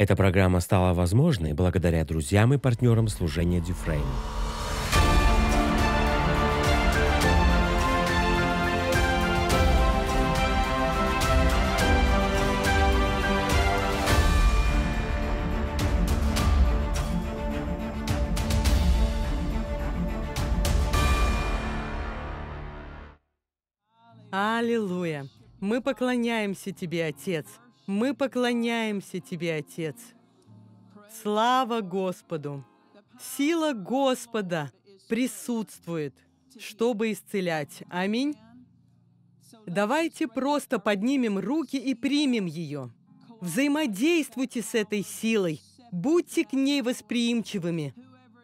Эта программа стала возможной благодаря друзьям и партнерам служения Дюфрейм. Аллилуйя! Мы поклоняемся Тебе, Отец – мы поклоняемся Тебе, Отец. Слава Господу! Сила Господа присутствует, чтобы исцелять. Аминь. Давайте просто поднимем руки и примем ее. Взаимодействуйте с этой силой. Будьте к ней восприимчивыми.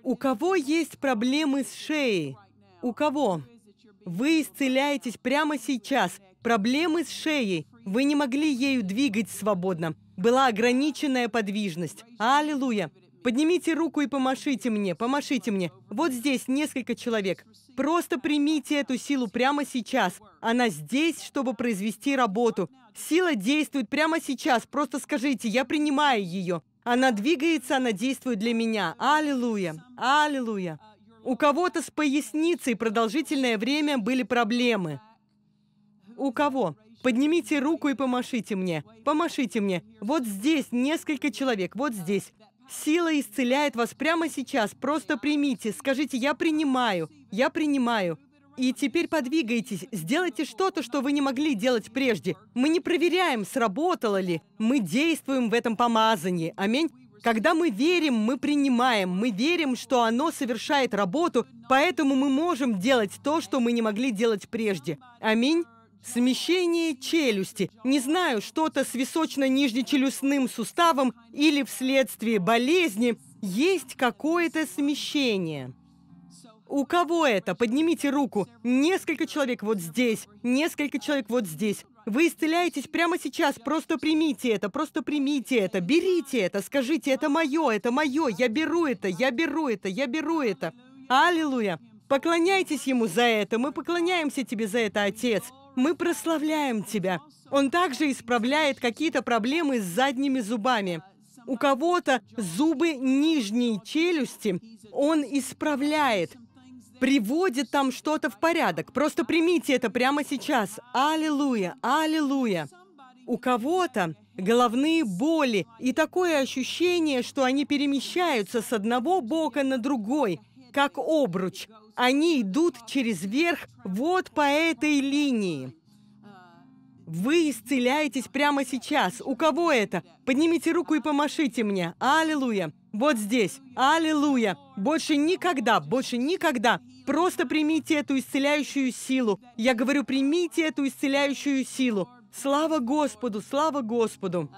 У кого есть проблемы с шеей? У кого? Вы исцеляетесь прямо сейчас. Проблемы с шеей. Вы не могли ею двигать свободно. Была ограниченная подвижность. Аллилуйя! Поднимите руку и помашите мне, помашите мне. Вот здесь несколько человек. Просто примите эту силу прямо сейчас. Она здесь, чтобы произвести работу. Сила действует прямо сейчас. Просто скажите, я принимаю ее. Она двигается, она действует для меня. Аллилуйя, аллилуйя. У кого-то с поясницей продолжительное время были проблемы. У кого? Поднимите руку и помашите мне. Помашите мне. Вот здесь несколько человек, вот здесь. Сила исцеляет вас прямо сейчас. Просто примите. Скажите, я принимаю. Я принимаю. И теперь подвигайтесь, сделайте что-то, что вы не могли делать прежде. Мы не проверяем, сработало ли. Мы действуем в этом помазании. Аминь. Когда мы верим, мы принимаем, мы верим, что оно совершает работу, поэтому мы можем делать то, что мы не могли делать прежде. Аминь. Смещение челюсти. Не знаю, что-то с височно-нижнечелюстным суставом или вследствие болезни. Есть какое-то смещение. У кого это? Поднимите руку. Несколько человек вот здесь, несколько человек вот здесь. Вы исцеляетесь прямо сейчас. Просто примите это, просто примите это. Берите это, скажите, это мое, это мое. Я беру это, я беру это, я беру это. Аллилуйя. Поклоняйтесь Ему за это. Мы поклоняемся Тебе за это, Отец. Мы прославляем Тебя. Он также исправляет какие-то проблемы с задними зубами. У кого-то зубы нижней челюсти он исправляет, приводит там что-то в порядок. Просто примите это прямо сейчас. Аллилуйя, аллилуйя. У кого-то головные боли и такое ощущение, что они перемещаются с одного бока на другой, как обруч. Они идут через верх вот по этой линии. Вы исцеляетесь прямо сейчас. У кого это? Поднимите руку и помашите мне. Аллилуйя. Вот здесь. Аллилуйя. Больше никогда, больше никогда. Просто примите эту исцеляющую силу. Я говорю, примите эту исцеляющую силу. Слава Господу, слава Господу.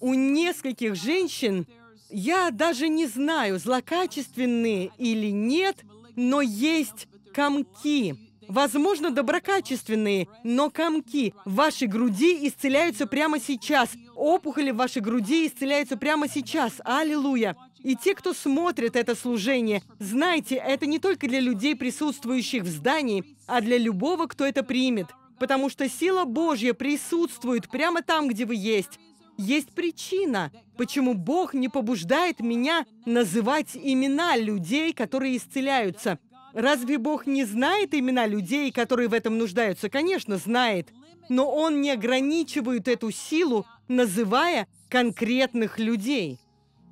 У нескольких женщин я даже не знаю, злокачественные или нет, но есть комки. Возможно, доброкачественные, но комки Ваши груди исцеляются прямо сейчас. Опухоли в вашей груди исцеляются прямо сейчас. Аллилуйя! И те, кто смотрит это служение, знайте, это не только для людей, присутствующих в здании, а для любого, кто это примет. Потому что сила Божья присутствует прямо там, где вы есть. Есть причина, почему Бог не побуждает меня называть имена людей, которые исцеляются. Разве Бог не знает имена людей, которые в этом нуждаются? Конечно, знает. Но Он не ограничивает эту силу, называя конкретных людей.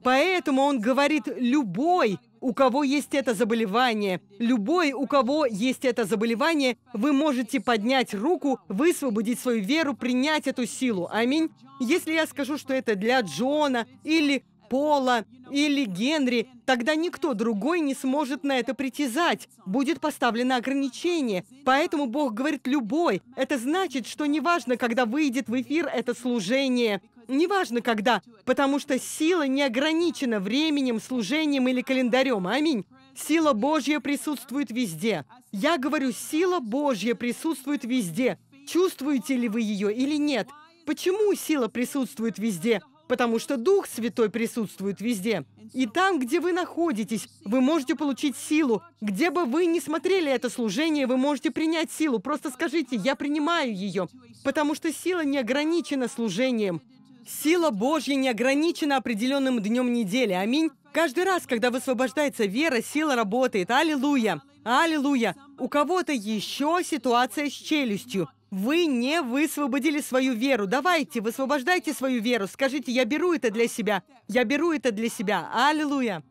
Поэтому Он говорит «любой», у кого есть это заболевание. Любой, у кого есть это заболевание, вы можете поднять руку, высвободить свою веру, принять эту силу. Аминь. Если я скажу, что это для Джона или Пола или Генри, тогда никто другой не сможет на это притязать. Будет поставлено ограничение. Поэтому Бог говорит «любой». Это значит, что неважно, когда выйдет в эфир это служение, Неважно когда, потому что сила не ограничена временем, служением или календарем. Аминь. Сила Божья присутствует везде. Я говорю, сила Божья присутствует везде. Чувствуете ли вы ее или нет? Почему сила присутствует везде? Потому что Дух Святой присутствует везде. И там, где вы находитесь, вы можете получить силу. Где бы вы ни смотрели это служение, вы можете принять силу. Просто скажите, я принимаю ее. Потому что сила не ограничена служением. Сила Божья не ограничена определенным днем недели. Аминь. Каждый раз, когда высвобождается вера, сила работает. Аллилуйя! Аллилуйя! У кого-то еще ситуация с челюстью. Вы не высвободили свою веру. Давайте, высвобождайте свою веру. Скажите, я беру это для себя. Я беру это для себя. Аллилуйя!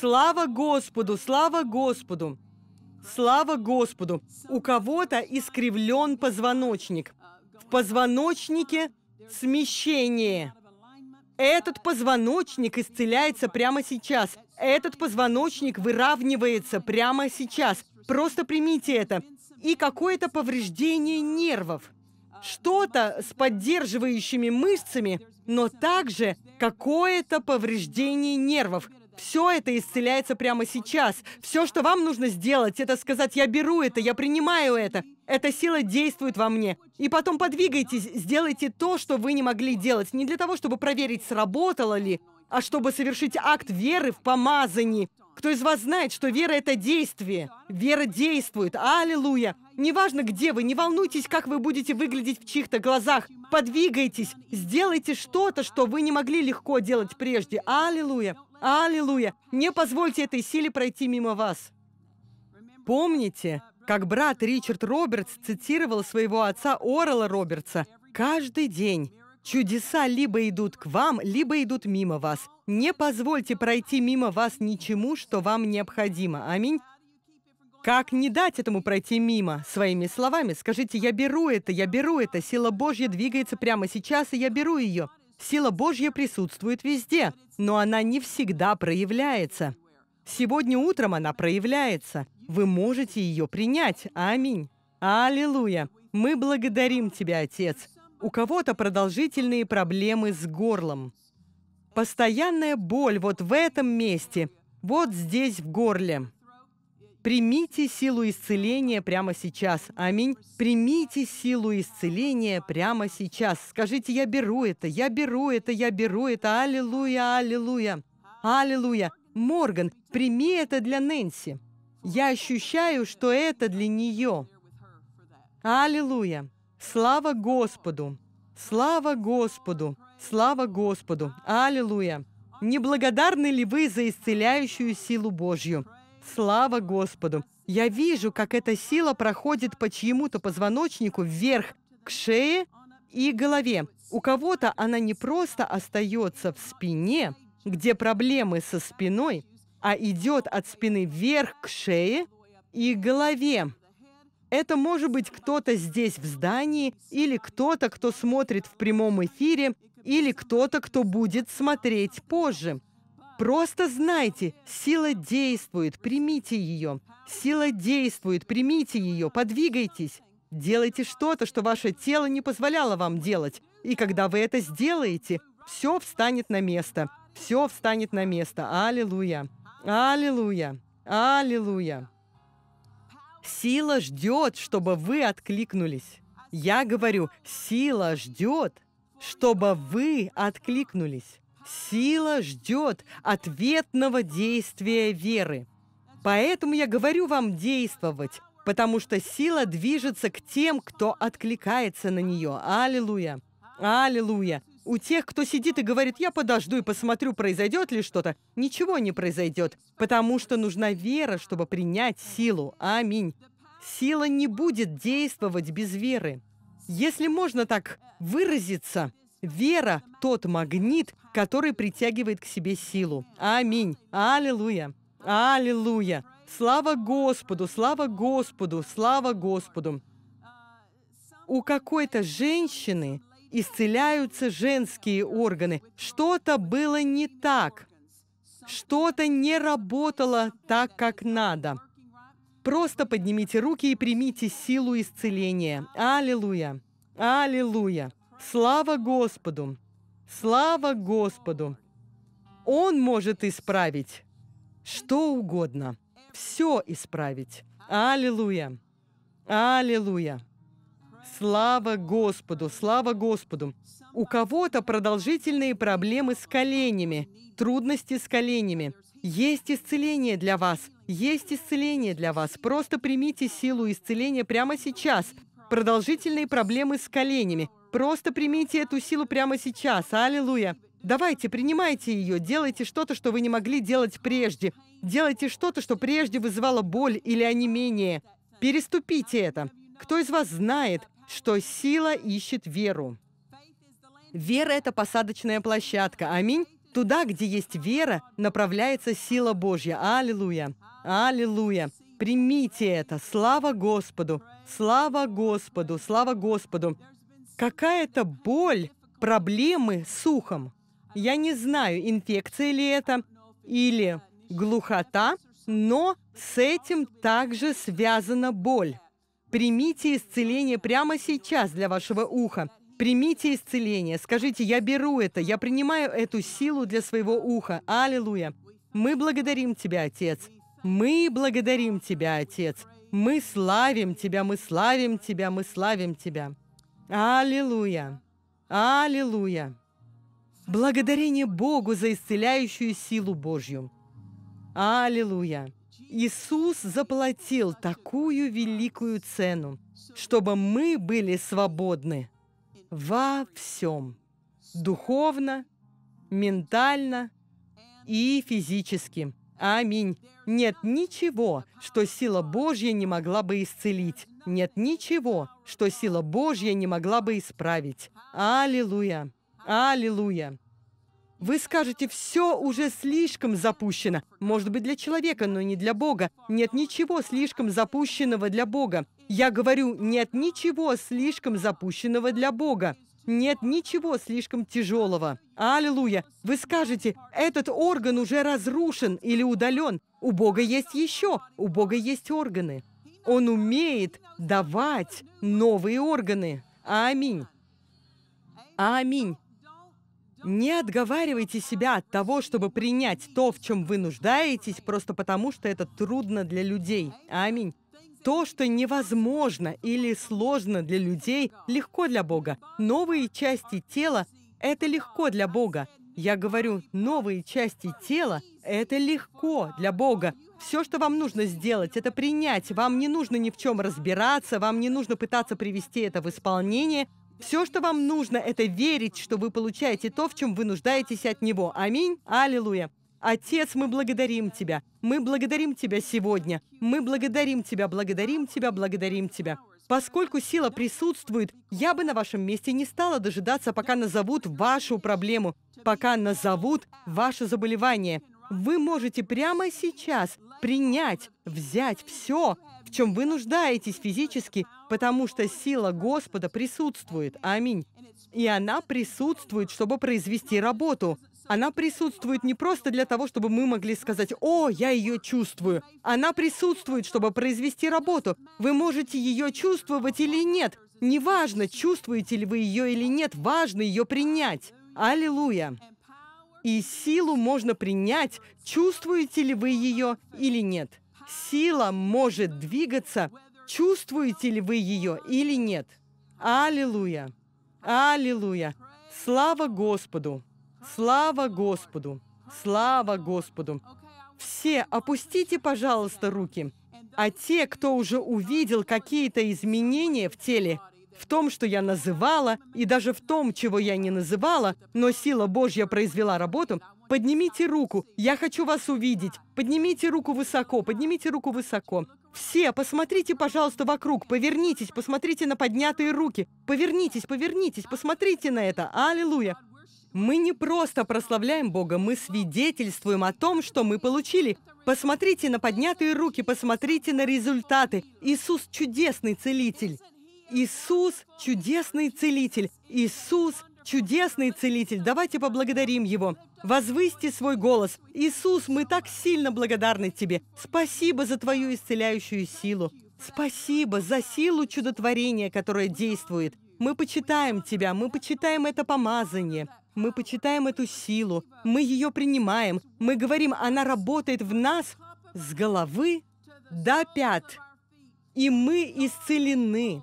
Слава Господу! Слава Господу! Слава Господу! У кого-то искривлен позвоночник. В позвоночнике смещение. Этот позвоночник исцеляется прямо сейчас. Этот позвоночник выравнивается прямо сейчас. Просто примите это. И какое-то повреждение нервов. Что-то с поддерживающими мышцами, но также какое-то повреждение нервов. Все это исцеляется прямо сейчас. Все, что вам нужно сделать, это сказать «я беру это, я принимаю это». Эта сила действует во мне. И потом подвигайтесь, сделайте то, что вы не могли делать. Не для того, чтобы проверить, сработало ли, а чтобы совершить акт веры в помазании. Кто из вас знает, что вера — это действие? Вера действует. Аллилуйя! Неважно, где вы, не волнуйтесь, как вы будете выглядеть в чьих-то глазах. Подвигайтесь, сделайте что-то, что вы не могли легко делать прежде. Аллилуйя! Аллилуйя! Не позвольте этой силе пройти мимо вас. Помните, как брат Ричард Робертс цитировал своего отца Орла Робертса, «Каждый день чудеса либо идут к вам, либо идут мимо вас. Не позвольте пройти мимо вас ничему, что вам необходимо». Аминь. Как не дать этому пройти мимо? Своими словами скажите, я беру это, я беру это, сила Божья двигается прямо сейчас, и я беру ее. Сила Божья присутствует везде, но она не всегда проявляется. Сегодня утром она проявляется. Вы можете ее принять. Аминь. Аллилуйя. Мы благодарим Тебя, Отец. У кого-то продолжительные проблемы с горлом. Постоянная боль вот в этом месте, вот здесь в горле. Примите силу исцеления прямо сейчас. Аминь. Примите силу исцеления прямо сейчас. Скажите, я беру это, я беру это, я беру это. Аллилуйя, аллилуйя. Аллилуйя. Морган, прими это для Нэнси. Я ощущаю, что это для нее. Аллилуйя. Слава Господу. Слава Господу. Слава Господу. Аллилуйя. Неблагодарны ли вы за исцеляющую силу Божью? Слава Господу! Я вижу, как эта сила проходит по чьему-то позвоночнику вверх, к шее и голове. У кого-то она не просто остается в спине, где проблемы со спиной, а идет от спины вверх к шее и голове. Это может быть кто-то здесь в здании, или кто-то, кто смотрит в прямом эфире, или кто-то, кто будет смотреть позже. Просто знайте, сила действует, примите ее. Сила действует, примите ее, подвигайтесь. Делайте что-то, что ваше тело не позволяло вам делать. И когда вы это сделаете, все встанет на место. Все встанет на место. Аллилуйя. Аллилуйя. Аллилуйя. Сила ждет, чтобы вы откликнулись. Я говорю, сила ждет, чтобы вы откликнулись. Сила ждет ответного действия веры. Поэтому я говорю вам действовать, потому что сила движется к тем, кто откликается на нее. Аллилуйя! Аллилуйя! У тех, кто сидит и говорит, я подожду и посмотрю, произойдет ли что-то, ничего не произойдет, потому что нужна вера, чтобы принять силу. Аминь. Сила не будет действовать без веры. Если можно так выразиться, Вера – тот магнит, который притягивает к себе силу. Аминь. Аллилуйя. Аллилуйя. Слава Господу, слава Господу, слава Господу. У какой-то женщины исцеляются женские органы. Что-то было не так. Что-то не работало так, как надо. Просто поднимите руки и примите силу исцеления. Аллилуйя! Аллилуйя! Слава Господу! Слава Господу! Он может исправить что угодно, все исправить. Аллилуйя! Аллилуйя! Слава Господу! Слава Господу! У кого-то продолжительные проблемы с коленями, трудности с коленями. Есть исцеление для вас. Есть исцеление для вас. Просто примите силу исцеления прямо сейчас. Продолжительные проблемы с коленями. Просто примите эту силу прямо сейчас. Аллилуйя. Давайте, принимайте ее, делайте что-то, что вы не могли делать прежде. Делайте что-то, что прежде вызывало боль или онемение. Переступите это. Кто из вас знает, что сила ищет веру? Вера — это посадочная площадка. Аминь. Туда, где есть вера, направляется сила Божья. Аллилуйя! Аллилуйя! Примите это! Слава Господу! Слава Господу! Слава Господу! Какая-то боль, проблемы с ухом. Я не знаю, инфекция ли это или глухота, но с этим также связана боль. Примите исцеление прямо сейчас для вашего уха. Примите исцеление. Скажите, я беру это, я принимаю эту силу для своего уха. Аллилуйя. Мы благодарим Тебя, Отец. Мы благодарим Тебя, Отец. Мы славим Тебя, мы славим Тебя, мы славим Тебя. Аллилуйя! Аллилуйя! Благодарение Богу за исцеляющую силу Божью. Аллилуйя! Иисус заплатил такую великую цену, чтобы мы были свободны во всем. Духовно, ментально и физически. Аминь. Нет ничего, что сила Божья не могла бы исцелить нет ничего, что сила Божья не могла бы исправить. Аллилуйя! Аллилуйя! Вы скажете, все уже слишком запущено. Может быть, для человека, но не для Бога. Нет ничего слишком запущенного для Бога. Я говорю, нет ничего слишком запущенного для Бога. Нет ничего слишком тяжелого. Аллилуйя! Вы скажете, этот орган уже разрушен или удален. У Бога есть еще, у Бога есть органы. Он умеет давать новые органы. Аминь. Аминь. Не отговаривайте себя от того, чтобы принять то, в чем вы нуждаетесь, просто потому, что это трудно для людей. Аминь. То, что невозможно или сложно для людей, легко для Бога. Новые части тела – это легко для Бога. Я говорю, новые части тела – это легко для Бога. Все, что вам нужно сделать, это принять. Вам не нужно ни в чем разбираться, вам не нужно пытаться привести это в исполнение. Все, что вам нужно, это верить, что вы получаете то, в чем вы нуждаетесь от Него. Аминь. Аллилуйя. Отец, мы благодарим Тебя. Мы благодарим Тебя сегодня. Мы благодарим Тебя, благодарим Тебя, благодарим Тебя. Поскольку сила присутствует, я бы на вашем месте не стала дожидаться, пока назовут вашу проблему, пока назовут ваше заболевание. Вы можете прямо сейчас принять, взять все, в чем вы нуждаетесь физически, потому что сила Господа присутствует. Аминь. И она присутствует, чтобы произвести работу. Она присутствует не просто для того, чтобы мы могли сказать, «О, я ее чувствую». Она присутствует, чтобы произвести работу. Вы можете ее чувствовать или нет. Неважно, чувствуете ли вы ее или нет, важно ее принять. Аллилуйя! И силу можно принять, чувствуете ли вы ее или нет. Сила может двигаться, чувствуете ли вы ее или нет. Аллилуйя! Аллилуйя! Слава Господу! Слава Господу! Слава Господу! Все опустите, пожалуйста, руки. А те, кто уже увидел какие-то изменения в теле, в том, что я называла, и даже в том, чего я не называла, но сила Божья произвела работу, поднимите руку, я хочу вас увидеть, поднимите руку высоко, поднимите руку высоко. Все, посмотрите, пожалуйста, вокруг, повернитесь, посмотрите на поднятые руки, повернитесь, повернитесь, посмотрите на это, аллилуйя. Мы не просто прославляем Бога, мы свидетельствуем о том, что мы получили. Посмотрите на поднятые руки, посмотрите на результаты. Иисус – чудесный целитель. Иисус – чудесный целитель. Иисус – чудесный целитель. Давайте поблагодарим Его. Возвысьте свой голос. Иисус, мы так сильно благодарны Тебе. Спасибо за Твою исцеляющую силу. Спасибо за силу чудотворения, которое действует. Мы почитаем Тебя, мы почитаем это помазание. Мы почитаем эту силу, мы ее принимаем. Мы говорим, она работает в нас с головы до пят. И мы исцелены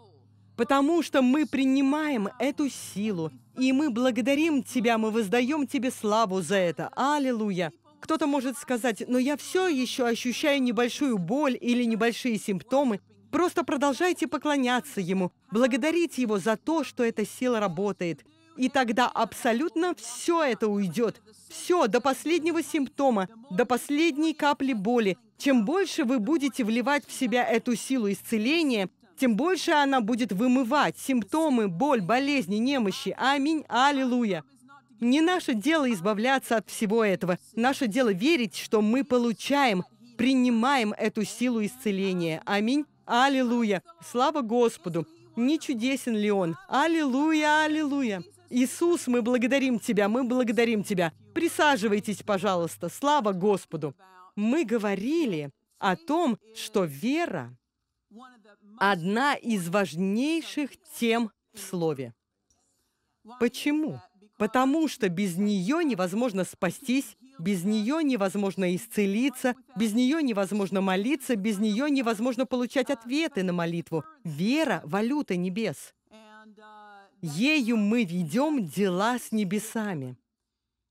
потому что мы принимаем эту силу, и мы благодарим Тебя, мы воздаем Тебе славу за это. Аллилуйя! Кто-то может сказать, но я все еще ощущаю небольшую боль или небольшие симптомы. Просто продолжайте поклоняться Ему, благодарить Его за то, что эта сила работает. И тогда абсолютно все это уйдет. Все, до последнего симптома, до последней капли боли. Чем больше вы будете вливать в себя эту силу исцеления – тем больше она будет вымывать симптомы, боль, болезни, немощи. Аминь, аллилуйя. Не наше дело избавляться от всего этого. Наше дело верить, что мы получаем, принимаем эту силу исцеления. Аминь, аллилуйя. Слава Господу. Не чудесен ли Он? Аллилуйя, аллилуйя. Иисус, мы благодарим Тебя, мы благодарим Тебя. Присаживайтесь, пожалуйста. Слава Господу. Мы говорили о том, что вера одна из важнейших тем в слове. Почему? Потому что без нее невозможно спастись, без нее невозможно исцелиться, без нее невозможно молиться, без нее невозможно получать ответы на молитву. Вера – валюта небес. Ею мы ведем дела с небесами.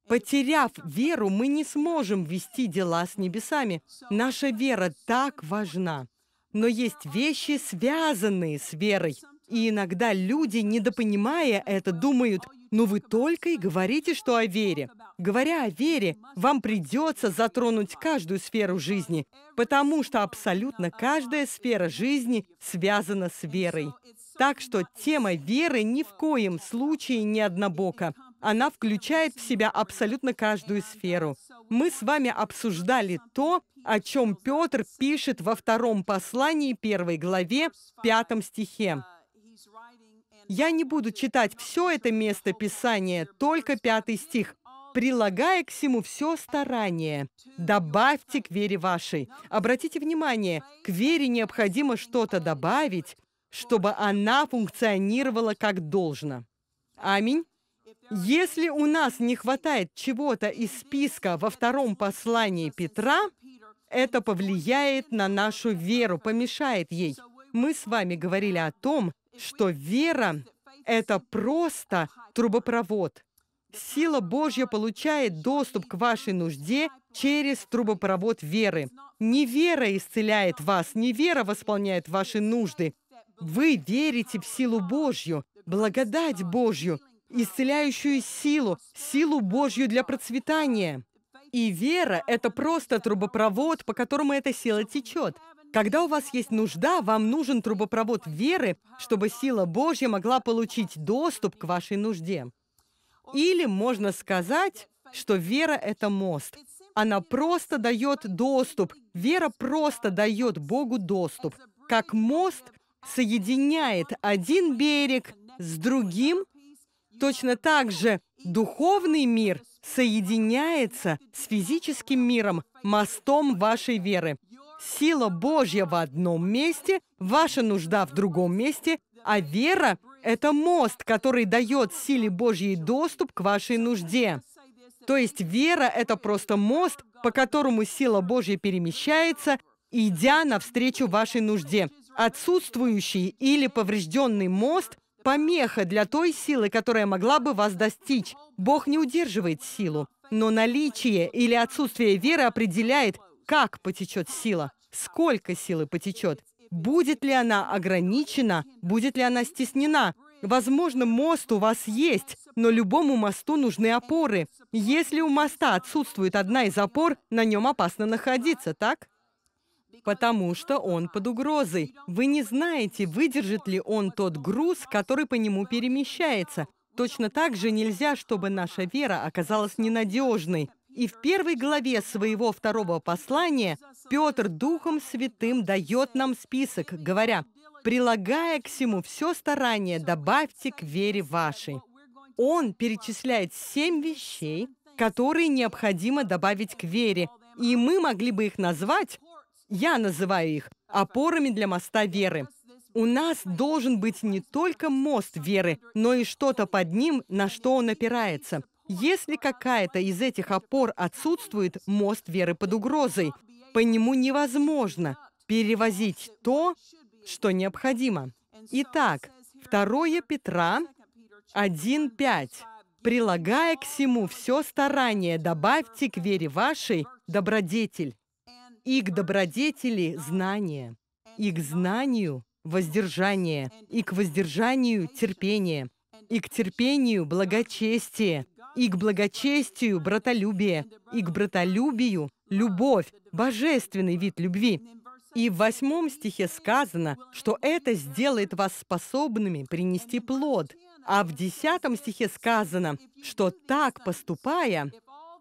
Потеряв веру, мы не сможем вести дела с небесами. Наша вера так важна. Но есть вещи, связанные с верой. И иногда люди, недопонимая это, думают, «Ну вы только и говорите, что о вере». Говоря о вере, вам придется затронуть каждую сферу жизни, потому что абсолютно каждая сфера жизни связана с верой. Так что тема веры ни в коем случае не однобока. Она включает в себя абсолютно каждую сферу. Мы с вами обсуждали то, о чем Петр пишет во втором послании, первой главе, пятом стихе. Я не буду читать все это место Писания, только пятый стих. «Прилагая к всему все старание, добавьте к вере вашей». Обратите внимание, к вере необходимо что-то добавить, чтобы она функционировала как должно. Аминь. Если у нас не хватает чего-то из списка во втором послании Петра, это повлияет на нашу веру, помешает ей. Мы с вами говорили о том, что вера — это просто трубопровод. Сила Божья получает доступ к вашей нужде через трубопровод веры. Не вера исцеляет вас, не вера восполняет ваши нужды. Вы верите в силу Божью, благодать Божью, исцеляющую силу, силу Божью для процветания. И вера — это просто трубопровод, по которому эта сила течет. Когда у вас есть нужда, вам нужен трубопровод веры, чтобы сила Божья могла получить доступ к вашей нужде. Или можно сказать, что вера — это мост. Она просто дает доступ. Вера просто дает Богу доступ. Как мост соединяет один берег с другим — Точно так же духовный мир соединяется с физическим миром, мостом вашей веры. Сила Божья в одном месте, ваша нужда в другом месте, а вера – это мост, который дает силе Божьей доступ к вашей нужде. То есть вера – это просто мост, по которому сила Божья перемещается, идя навстречу вашей нужде. Отсутствующий или поврежденный мост – помеха для той силы, которая могла бы вас достичь. Бог не удерживает силу, но наличие или отсутствие веры определяет, как потечет сила, сколько силы потечет, будет ли она ограничена, будет ли она стеснена. Возможно, мост у вас есть, но любому мосту нужны опоры. Если у моста отсутствует одна из опор, на нем опасно находиться, так? потому что он под угрозой. Вы не знаете, выдержит ли он тот груз, который по нему перемещается. Точно так же нельзя, чтобы наша вера оказалась ненадежной. И в первой главе своего второго послания Петр Духом Святым дает нам список, говоря, «Прилагая к всему все старание, добавьте к вере вашей». Он перечисляет семь вещей, которые необходимо добавить к вере, и мы могли бы их назвать я называю их опорами для моста веры. У нас должен быть не только мост веры, но и что-то под ним, на что он опирается. Если какая-то из этих опор отсутствует, мост веры под угрозой. По нему невозможно перевозить то, что необходимо. Итак, 2 Петра 1.5. «Прилагая к всему все старание, добавьте к вере вашей добродетель, и к добродетели – знание, и к знанию – воздержание, и к воздержанию – терпение, и к терпению – благочестие, и к благочестию – братолюбие, и к братолюбию – любовь, божественный вид любви. И в восьмом стихе сказано, что это сделает вас способными принести плод. А в десятом стихе сказано, что так поступая,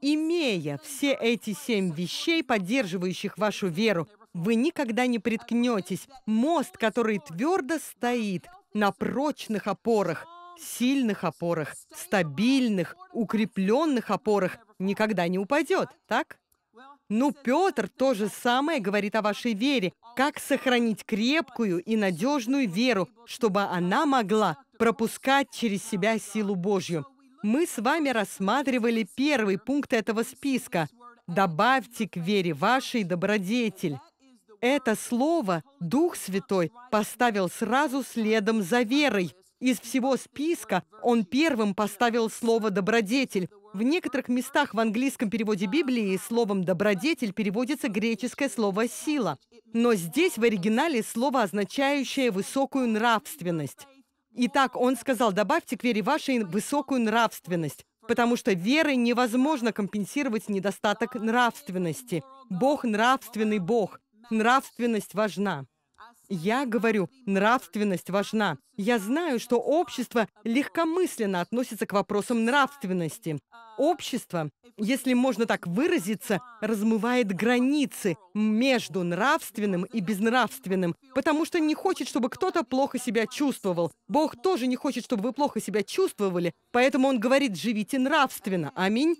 Имея все эти семь вещей, поддерживающих вашу веру, вы никогда не приткнетесь. Мост, который твердо стоит на прочных опорах, сильных опорах, стабильных, укрепленных опорах, никогда не упадет, так? Ну, Петр то же самое говорит о вашей вере. Как сохранить крепкую и надежную веру, чтобы она могла пропускать через себя силу Божью мы с вами рассматривали первый пункт этого списка «Добавьте к вере вашей добродетель». Это слово Дух Святой поставил сразу следом за верой. Из всего списка он первым поставил слово «добродетель». В некоторых местах в английском переводе Библии словом «добродетель» переводится греческое слово «сила». Но здесь в оригинале слово, означающее «высокую нравственность». Итак, он сказал, добавьте к вере вашей высокую нравственность, потому что верой невозможно компенсировать недостаток нравственности. Бог – нравственный Бог. Нравственность важна. Я говорю, нравственность важна. Я знаю, что общество легкомысленно относится к вопросам нравственности. Общество, если можно так выразиться, размывает границы между нравственным и безнравственным, потому что не хочет, чтобы кто-то плохо себя чувствовал. Бог тоже не хочет, чтобы вы плохо себя чувствовали, поэтому Он говорит «живите нравственно». Аминь.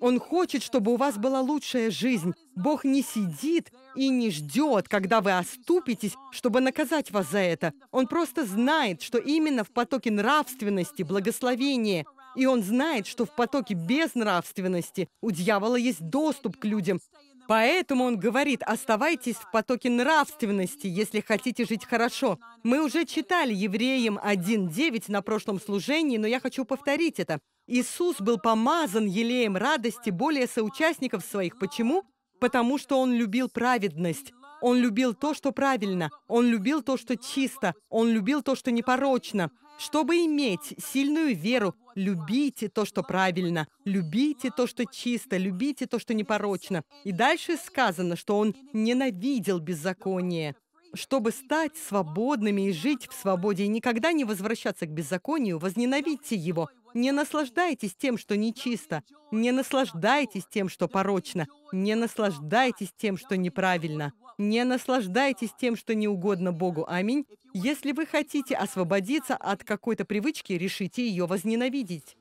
Он хочет, чтобы у вас была лучшая жизнь. Бог не сидит и не ждет, когда вы оступитесь, чтобы наказать вас за это. Он просто знает, что именно в потоке нравственности благословение. И он знает, что в потоке безнравственности у дьявола есть доступ к людям. Поэтому он говорит, оставайтесь в потоке нравственности, если хотите жить хорошо. Мы уже читали Евреям 1.9 на прошлом служении, но я хочу повторить это. Иисус был помазан елеем радости более соучастников своих. Почему? Потому что Он любил праведность. Он любил то, что правильно. Он любил то, что чисто. Он любил то, что непорочно. Чтобы иметь сильную веру, любите то, что правильно, любите то, что чисто, любите то, что непорочно. И дальше сказано, что он ненавидел беззаконие. Чтобы стать свободными и жить в свободе и никогда не возвращаться к беззаконию, возненавидьте его, не наслаждайтесь тем, что нечисто. Не наслаждайтесь тем, что порочно. Не наслаждайтесь тем, что неправильно. Не наслаждайтесь тем, что не угодно Богу. Аминь. Если вы хотите освободиться от какой-то привычки, решите ее возненавидеть.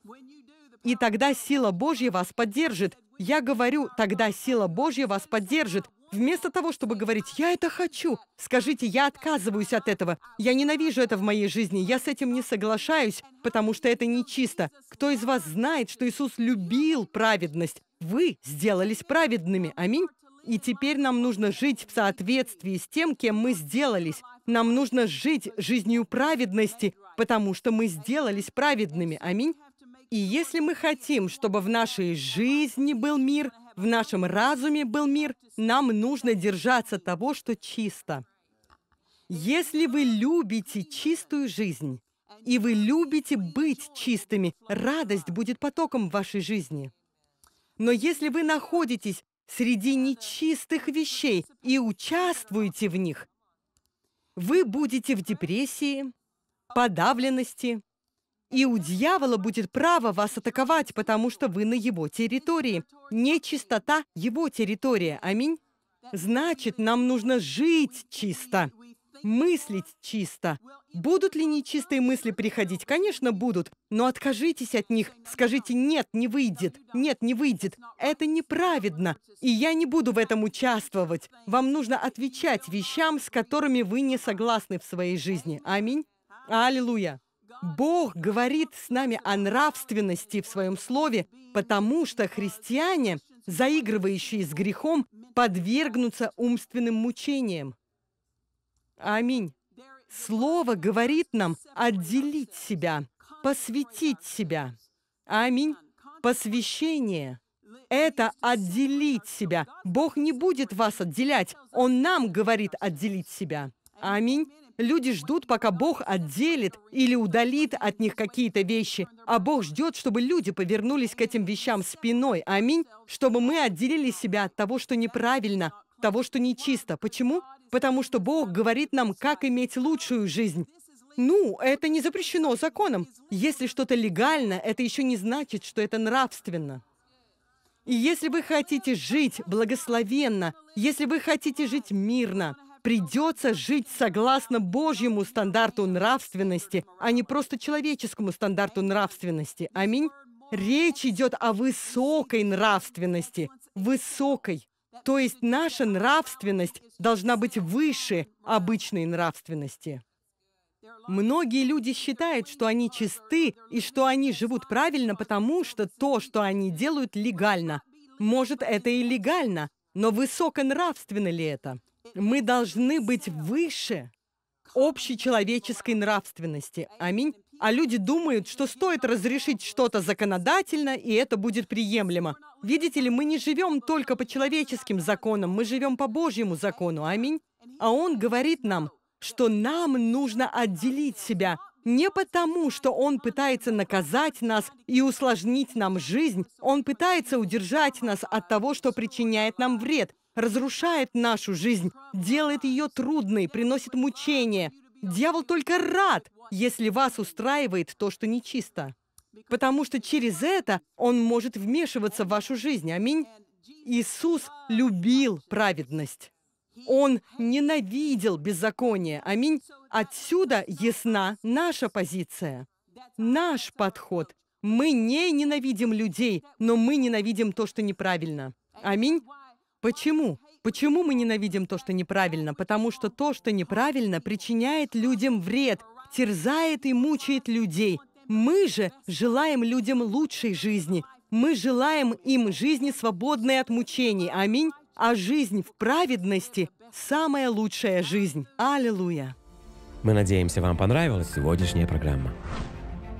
И тогда сила Божья вас поддержит. Я говорю, тогда сила Божья вас поддержит. Вместо того, чтобы говорить «я это хочу», скажите «я отказываюсь от этого», «я ненавижу это в моей жизни», «я с этим не соглашаюсь, потому что это нечисто». Кто из вас знает, что Иисус любил праведность? Вы сделались праведными. Аминь. И теперь нам нужно жить в соответствии с тем, кем мы сделались. Нам нужно жить жизнью праведности, потому что мы сделались праведными. Аминь. И если мы хотим, чтобы в нашей жизни был мир – в нашем разуме был мир, нам нужно держаться того, что чисто. Если вы любите чистую жизнь, и вы любите быть чистыми, радость будет потоком в вашей жизни. Но если вы находитесь среди нечистых вещей и участвуете в них, вы будете в депрессии, подавленности, и у дьявола будет право вас атаковать, потому что вы на его территории. Нечистота – его территория. Аминь. Значит, нам нужно жить чисто, мыслить чисто. Будут ли нечистые мысли приходить? Конечно, будут. Но откажитесь от них. Скажите «нет, не выйдет», «нет, не выйдет». Это неправедно, и я не буду в этом участвовать. Вам нужно отвечать вещам, с которыми вы не согласны в своей жизни. Аминь. Аллилуйя. Бог говорит с нами о нравственности в своем слове, потому что христиане, заигрывающие с грехом, подвергнутся умственным мучениям. Аминь. Слово говорит нам отделить себя, посвятить себя. Аминь. Посвящение – это отделить себя. Бог не будет вас отделять. Он нам говорит отделить себя. Аминь. Люди ждут, пока Бог отделит или удалит от них какие-то вещи, а Бог ждет, чтобы люди повернулись к этим вещам спиной. Аминь. Чтобы мы отделили себя от того, что неправильно, того, что нечисто. Почему? Потому что Бог говорит нам, как иметь лучшую жизнь. Ну, это не запрещено законом. Если что-то легально, это еще не значит, что это нравственно. И если вы хотите жить благословенно, если вы хотите жить мирно, Придется жить согласно Божьему стандарту нравственности, а не просто человеческому стандарту нравственности. Аминь. Речь идет о высокой нравственности. Высокой. То есть наша нравственность должна быть выше обычной нравственности. Многие люди считают, что они чисты и что они живут правильно, потому что то, что они делают, легально. Может, это и легально, но высоконравственно ли это? Мы должны быть выше общечеловеческой нравственности. Аминь. А люди думают, что стоит разрешить что-то законодательно, и это будет приемлемо. Видите ли, мы не живем только по человеческим законам, мы живем по Божьему закону. Аминь. А Он говорит нам, что нам нужно отделить себя не потому, что Он пытается наказать нас и усложнить нам жизнь, Он пытается удержать нас от того, что причиняет нам вред разрушает нашу жизнь, делает ее трудной, приносит мучения. Дьявол только рад, если вас устраивает то, что нечисто. Потому что через это он может вмешиваться в вашу жизнь. Аминь. Иисус любил праведность. Он ненавидел беззаконие. Аминь. Отсюда ясна наша позиция, наш подход. Мы не ненавидим людей, но мы ненавидим то, что неправильно. Аминь. Почему? Почему мы ненавидим то, что неправильно? Потому что то, что неправильно, причиняет людям вред, терзает и мучает людей. Мы же желаем людям лучшей жизни. Мы желаем им жизни, свободной от мучений. Аминь. А жизнь в праведности – самая лучшая жизнь. Аллилуйя. Мы надеемся, вам понравилась сегодняшняя программа.